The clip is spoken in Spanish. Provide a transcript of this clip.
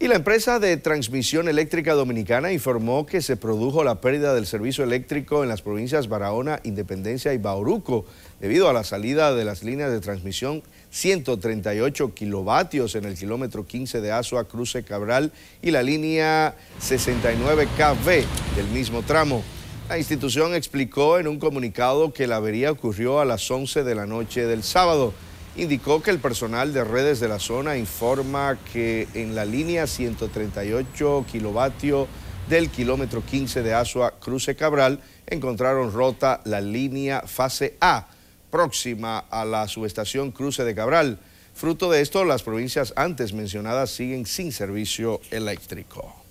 Y la empresa de transmisión eléctrica dominicana informó que se produjo la pérdida del servicio eléctrico en las provincias Barahona, Independencia y Bauruco debido a la salida de las líneas de transmisión 138 kilovatios en el kilómetro 15 de Azua Cruce Cabral y la línea 69 KV del mismo tramo. La institución explicó en un comunicado que la avería ocurrió a las 11 de la noche del sábado indicó que el personal de redes de la zona informa que en la línea 138 kilovatio del kilómetro 15 de Asua Cruce Cabral encontraron rota la línea fase A, próxima a la subestación Cruce de Cabral. Fruto de esto, las provincias antes mencionadas siguen sin servicio eléctrico.